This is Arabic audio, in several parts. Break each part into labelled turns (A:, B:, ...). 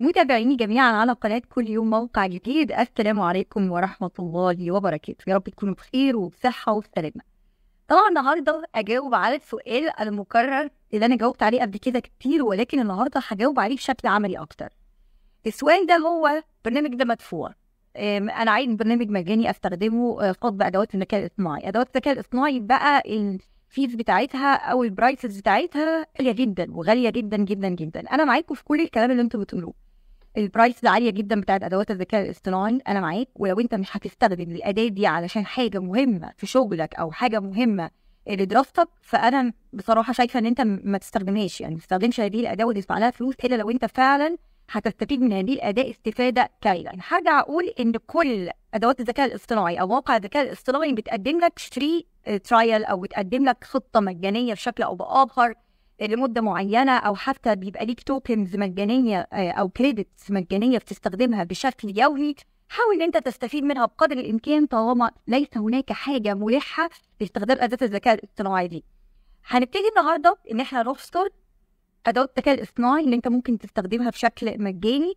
A: متابعيني جميعا على قناة كل يوم موقع جديد السلام عليكم ورحمة الله وبركاته يا رب تكونوا بخير وبصحة وسلامة طبعا النهاردة أجاوب على السؤال المكرر اللي أنا جاوبت عليه قبل كده كتير ولكن النهاردة هجاوب عليه بشكل عملي أكتر السؤال ده هو برنامج ده مدفوع أنا عايز برنامج مجاني أستخدمه آه، خاص بأدوات الذكاء الاصطناعي أدوات الذكاء الاصطناعي بقى الفيز بتاعتها أو البرايسز بتاعتها غالية جدا وغالية جدا جدا جدا أنا معاكم في كل الكلام اللي أنتم بتقولوه البرايس العاليه جدا بتاعت ادوات الذكاء الاصطناعي انا معاك ولو انت مش هتستخدم الاداه دي علشان حاجه مهمه في شغلك او حاجه مهمه لدراستك فانا بصراحه شايفه ان انت ما تستخدمهاش يعني ما تستخدمش هذه الاداه وتدفع لها فلوس الا لو انت فعلا هتستفيد من هذه الاداه استفاده كامله يعني هرجع اقول ان كل ادوات الذكاء الاصطناعي او مواقع الذكاء الاصطناعي بتقدم لك فري ترايل او بتقدم لك خطه مجانيه بشكل او باخر لمده معينه او حتى بيبقى ليك توكنز مجانيه آه، او كريدتس مجانيه بتستخدمها بشكل يومي حاول ان انت تستفيد منها بقدر الامكان طالما ليس هناك حاجه ملحه لاستخدام اداه الذكاء الاصطناعي دي. هنبتدي النهارده ان احنا نفصل ادوات الذكاء الاصطناعي اللي انت ممكن تستخدمها بشكل مجاني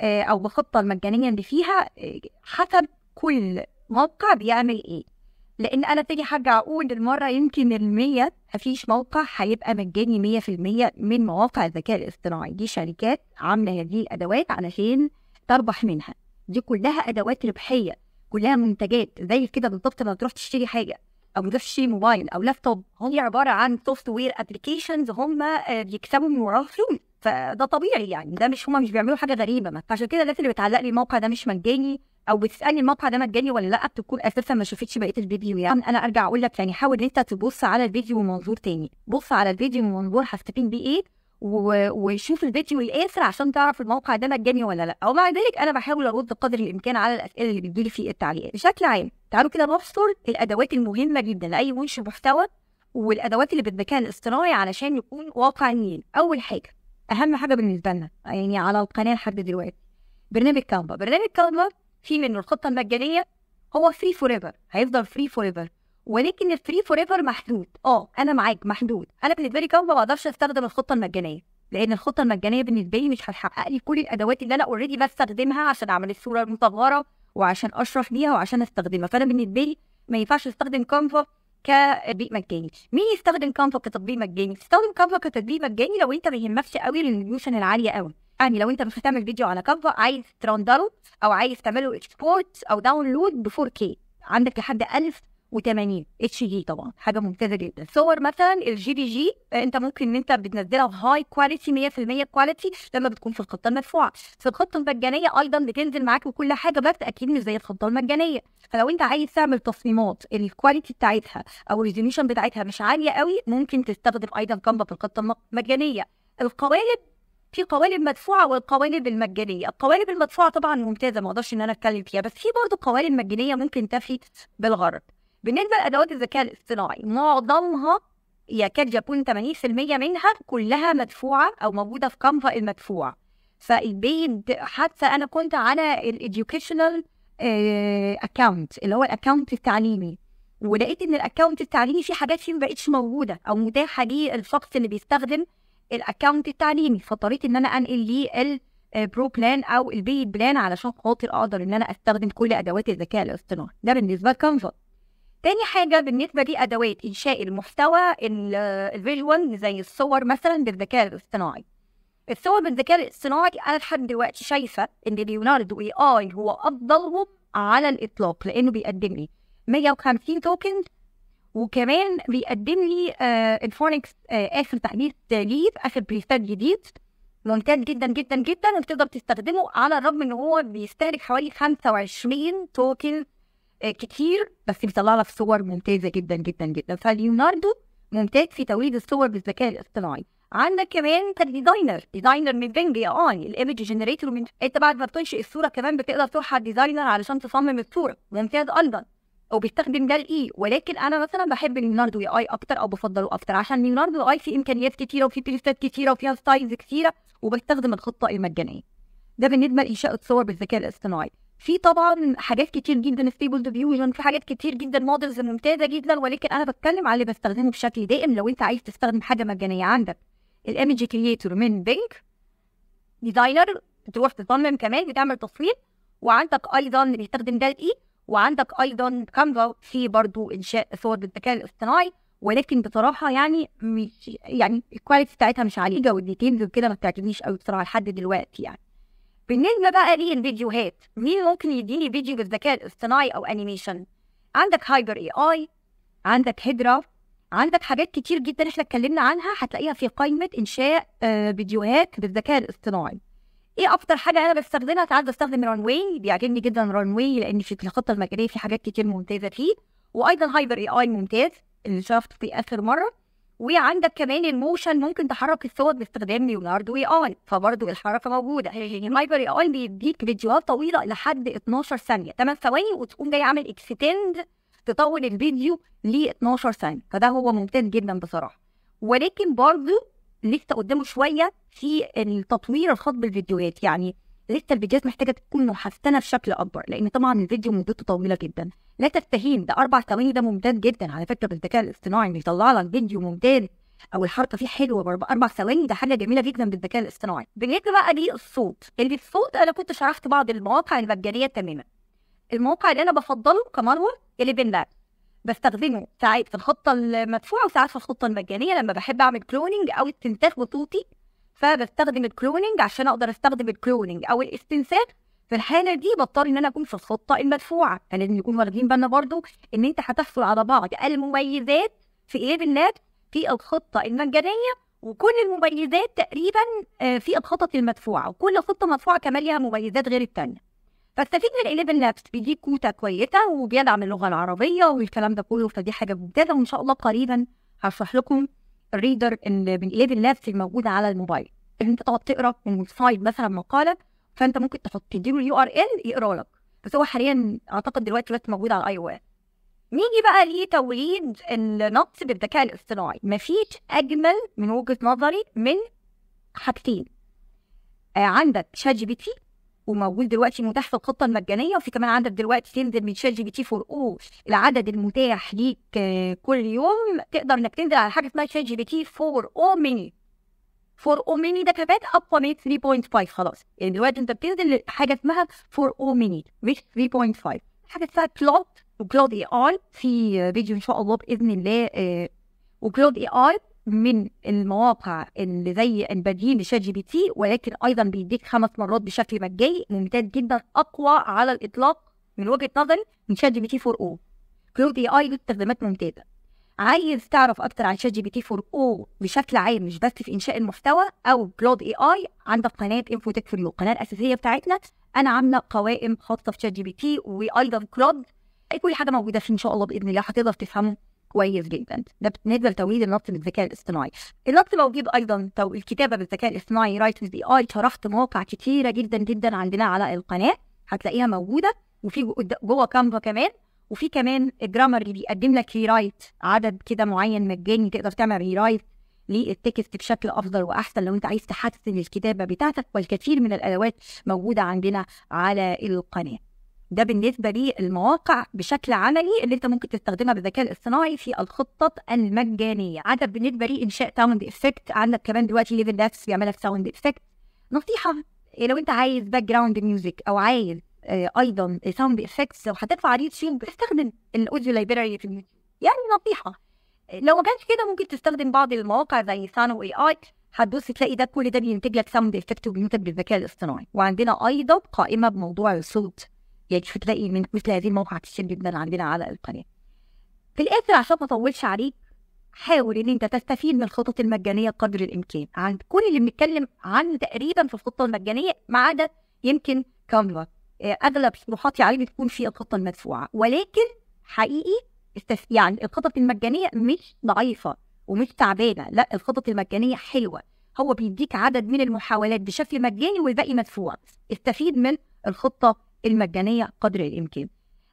A: آه، او بخطه المجانيه اللي فيها آه، حسب كل موقع بيعمل ايه. لان انا تاني حاجه اقول المره يمكن المية مفيش موقع هيبقى مجاني مية في المية من مواقع الذكاء الاصطناعي دي شركات عامله هذه الادوات علشان تربح منها دي كلها ادوات ربحيه كلها منتجات زي كده بالظبط لما تروح تشتري حاجه او تروح تشتري موبايل او لابتوب هي عباره عن سوفت وير ابلكيشنز هم آه، بيكسبوا من وراها فلوس فده طبيعي يعني ده مش هم مش بيعملوا حاجه غريبه عشان كده الناس اللي بتعلق لي الموقع ده مش مجاني او بتسالني الموقع ده مجاني ولا لا بتكون اساسا ما شفتش بقيه الفيديو يعني انا ارجع اقول لك يعني حاول ان انت تبص على الفيديو من منظور تاني بص على الفيديو من منظور هستفيد بيه ايه و... وشوف الفيديو الاخر عشان تعرف الموقع ده مجاني ولا لا ومع ذلك انا بحاول ارد قدر الامكان على الاسئله اللي بتجيلي في التعليقات بشكل عام تعالوا كده نحصر الادوات المهمه جدا لاي منشئ محتوى والادوات اللي بالذكاء الاصطناعي علشان يكون واقع النيل اول حاجه اهم حاجه بالنسبه لنا يعني على القناه لحد دلوقتي برنامج كانفا برنامج كانفا في منه الخطه المجانيه هو فري فور ايفر هيفضل فري فور ايفر ولكن الفري فور ايفر محدود اه انا معاك محدود انا بالنسبه لي كون ما بقدرش استخدم الخطه المجانيه لان الخطه المجانيه بالنسبه لي مش هتحقق لي كل الادوات اللي انا اوريدي بستخدمها عشان اعمل الصوره المصغره وعشان اشرح بيها وعشان استخدمها فانا بالنسبه لي ما ينفعش استخدم كانفا كتطبيق مجاني مين يستخدم كانفا كتطبيق مجاني تستخدم كانفا كتطبيق مجاني لو انت ما يهمكش قوي الريزوليوشن العاليه قوي يعني لو انت مش هتعمل فيديو على كافا عايز ترندره او عايز تعمله اكسبورت او داونلود ب 4 كي عندك لحد 1080 اتش دي طبعا حاجه ممتازه جدا صور مثلا الجي بي جي انت ممكن ان انت بتنزلها هاي كواليتي 100% كواليتي لما بتكون في الخطه المدفوعه في الخطه المجانيه ايضا بتنزل معاك بكل حاجه بس اكيد مش زي الخطه المجانيه فلو انت عايز تعمل تصميمات الكواليتي بتاعتها او الريزوليوشن بتاعتها مش عاليه قوي ممكن تستخدم ايضا كامبا في الخطه المجانيه القوالب في قوالب مدفوعه والقوالب المجانيه، القوالب المدفوعه طبعا ممتازه ما اقدرش ان انا اتكلم فيها بس في برضه قوالب مجانيه ممكن تفي بالغرض. بالنسبه لادوات الذكاء الاصطناعي معظمها يكاد يكون 80% منها كلها مدفوعه او موجوده في كانفا المدفوع. فالبيد حتى انا كنت على الاديوكيشنال اكونت آه، اللي هو الاكونت التعليمي ولقيت ان الاكونت التعليمي فيه حاجات فيه ما بقتش موجوده او متاحه للشخص اللي بيستخدم الاكونت التعليمي فاضطريت ان انا انقل ليه البرو بلان آه، او البي بلان علشان خاطر اقدر ان انا استخدم كل ادوات الذكاء الاصطناعي ده بالنسبه لكانفا تاني حاجة بالنسبة لأدوات أدوات إنشاء المحتوى الفيجوال آه، زي الصور مثلا بالذكاء الاصطناعي الصور بالذكاء الاصطناعي أنا لحد دلوقتي شايفة إن ليوناردو إي آي هو أفضلهم على الإطلاق لأنه بيقدم لي 150 توكن وكمان بيقدم لي آه، الفوركس آه، اخر تحديث جديد اخر بريستات جديد ممتاز جدا جدا جدا وتقدر تستخدمه على الرغم ان هو بيستهلك حوالي 25 توكن آه، كتير بس بيطلع لك صور ممتازه جدا جدا جدا فليوناردو ممتاز في توليد الصور بالذكاء الاصطناعي عندك كمان كديزاينر ديزاينر من بينج اي اي يعني الايمج جنريتور من انت بعد ما بتنشئ الصوره كمان بتقدر تروح على الديزاينر علشان تصمم الصوره ممتاز ايضا او بيستخدم ده الاي ولكن انا مثلا بحب ليوناردو اي اكتر او بفضله اكتر عشان ليوناردو اي فيه امكانيات كتيره وفيه بريستات كتيره وفيها ستايلز كتيره وبستخدم الخطه المجانيه ده بالنسبه لانشاء الصور بالذكاء الاصطناعي في طبعا حاجات كتير جدا ستيبل ديفيوجن في حاجات كتير جدا مودلز ممتازه جدا ولكن انا بتكلم على اللي بستخدمه بشكل دائم لو انت عايز تستخدم حاجه مجانيه عندك الايمج كرييتور من بينك ديزاينر تروح تصمم كمان بتعمل تصوير وعندك ايضا بيستخدم ده الاي وعندك ايضا كانفا في برضو انشاء صور بالذكاء الاصطناعي ولكن بصراحه يعني مش يعني الكواليتي بتاعتها مش عاليه جو غير كده ما بتعجبنيش قوي بصراحه لحد دلوقتي يعني بالنسبه بقى للفيديوهات مين ممكن يديني فيديو بالذكاء الاصطناعي او انيميشن عندك هايبر اي اي عندك هيدرا عندك حاجات كتير جدا احنا اتكلمنا عنها هتلاقيها في قائمه انشاء آه، فيديوهات بالذكاء الاصطناعي ايه اكتر حاجه انا بستخدمها ساعات بستخدم ران واي بيعجبني جدا ران واي لان في الخطه المجاليه في حاجات كتير ممتازه فيه وايضا هايبر اي اي ممتاز اللي شفته في اخر مره وعندك كمان الموشن ممكن تحرك الصوت باستخدام ليوناردو اي اي فبرضه الحركه موجوده الهايبر اي اي بيديك فيديوهات طويله لحد 12 ثانيه 8 ثواني وتقوم جاي عامل اكستند تطول الفيديو ل 12 ثانيه فده هو ممتاز جدا بصراحه ولكن برضه لسه قدامه شويه في التطوير الخاص بالفيديوهات يعني لسه الفيديوهات محتاجه تكون محسنه بشكل اكبر لان طبعا الفيديو مدته طويله جدا لا تستهين ده اربع ثواني ده ممتاز جدا على فكره بالذكاء الاصطناعي انه يطلع لك فيديو ممتاز او الحركه فيه حلوه باربع ثواني ده حاجه جميله جدا بالذكاء الاصطناعي بالنسبه بقى للصوت اللي الصوت انا كنت شرحت بعض المواقع المجانيه تماما الموقع اللي انا بفضله كمروه اللي بنلعب بستخدمه ساعات في الخطه المدفوعه وساعات في الخطه المجانيه لما بحب اعمل كلوننج او استنتاج بصوتي فبستخدم الكلوننج عشان اقدر استخدم الكلوننج او الاستنساخ في الحاله دي بضطر ان انا اكون في الخطه المدفوعه فلازم يعني نكون واخدين بالنا برضو ان انت هتحصل على بعض المميزات في ايه بالنات في الخطه المجانيه وكل المميزات تقريبا آه، في الخطط المدفوعه وكل خطه مدفوعه كمان ليها مميزات غير الثانيه فاستفيد من ال لابس بيديك كوتا كويسه وبيدعم اللغه العربيه والكلام ده كله فدي حاجه ممتازه وان شاء الله قريبا هشرح لكم الريدر من 11 apps الموجوده على الموبايل ان انت تقعد تقرا من سايد مثلا مقاله فانت ممكن تحط تديله اليو ار ال يقرا لك بس هو حاليا اعتقد دلوقتي بس موجود على اي او اس نيجي بقى لتوليد النص بالذكاء الاصطناعي مفيش اجمل من وجهه نظري من حاجتين آه، عندك شات جي بي تي وموجود دلوقتي متاح في الخطه المجانيه وفي كمان عندك دلوقتي تنزل من شات جي بي تي فور او العدد المتاح ليك آه، كل يوم تقدر انك تنزل على حاجه اسمها شات جي بي تي فور او ميني فور او ميني ده كمان اقوى من 3.5 خلاص يعني دلوقتي انت بتنزل حاجه اسمها فور او ميني مش 3.5 حاجه اسمها كلاود وكلاود اي اي في فيديو ان شاء الله باذن الله وكلاود اي اي من المواقع اللي زي البديل لشات جي بي تي ولكن ايضا بيديك خمس مرات بشكل مجاني ممتاز جدا اقوى على الاطلاق من وجهه نظري من شات جي بي تي 4 او كلود اي اي له استخدامات ممتازه عايز تعرف اكتر عن شات جي بي تي 4 او بشكل عام مش بس في انشاء المحتوى او كلود اي اي عندك قناه انفو تك فور يو القناه الاساسيه بتاعتنا انا عامله قوائم خاصه في شات جي بي تي وايضا كلود كل حاجه موجوده فيه ان شاء الله باذن الله هتقدر تفهمه كويس جدا ده بالنسبه لتوليد النص بالذكاء الاصطناعي النص موجود ايضا تو الكتابه بالذكاء الاصطناعي رايت ويز اي شرحت مواقع كتيره جدا جدا عندنا على القناه هتلاقيها موجوده وفي جوه كانفا كمان وفي كمان اللي بيقدم لك رايت عدد كده معين مجاني تقدر تعمل رايت للتكست بشكل افضل واحسن لو انت عايز تحسن الكتابه بتاعتك والكثير من الادوات موجوده عندنا على القناه ده بالنسبه للمواقع بشكل عملي اللي انت ممكن تستخدمها بالذكاء الاصطناعي في الخطط المجانيه عدد بالنسبه لانشاء ساوند افكت عندك كمان دلوقتي ليفل نفس بيعملها في ساوند افكت نصيحه لو انت عايز باك جراوند ميوزك او عايز ايضا ساوند افكتس لو هتدفع على اليوتيوب استخدم الاوديو لايبراري في اليوتيوب يعني نصيحه لو ما كانش كده ممكن تستخدم بعض المواقع زي سانو اي اي هتبص تلاقي ده كل ده بينتج لك ساوند افكت وبينتج بالذكاء الاصطناعي وعندنا ايضا قائمه بموضوع الصوت يعني مش هتلاقي من مثل هذه المواقع كتير جدا عندنا على القناه في الاخر عشان ما اطولش عليك حاول ان انت تستفيد من الخطط المجانيه قدر الامكان عند كل اللي بنتكلم عنه تقريبا في الخطه المجانيه ما عدا يمكن كاميرا آه، اغلب شروحاتي عليه بتكون في الخطه المدفوعه ولكن حقيقي استف... يعني الخطط المجانيه مش ضعيفه ومش تعبانه لا الخطط المجانيه حلوه هو بيديك عدد من المحاولات بشكل مجاني والباقي مدفوع استفيد من الخطه المجانيه قدر الامكان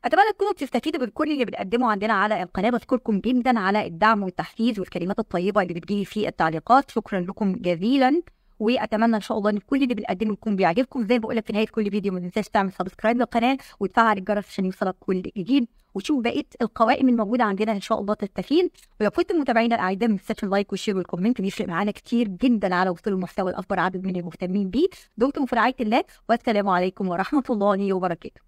A: اتمنى تكونوا بتستفيدوا من كل اللي بنقدمه عندنا على القناه بشكركم جدا على الدعم والتحفيز والكلمات الطيبه اللي بتجيلي في التعليقات شكرا لكم جزيلا واتمنى ان شاء الله ان كل اللي بنقدمه يكون بيعجبكم زي ما بقول لك في نهايه كل فيديو ما تنساش تعمل سبسكرايب للقناه وتفعل الجرس عشان يوصلك كل جديد وتشوف بقيه القوائم الموجوده عندنا ان شاء الله تستفيد ويا كل متابعينا الاعزاء ما تنساش اللايك والشير والكومنت بيفرق معانا كتير جدا على وصول المحتوى لاكبر عدد من المهتمين بيه دمتم في رعايه الله والسلام عليكم ورحمه الله وبركاته.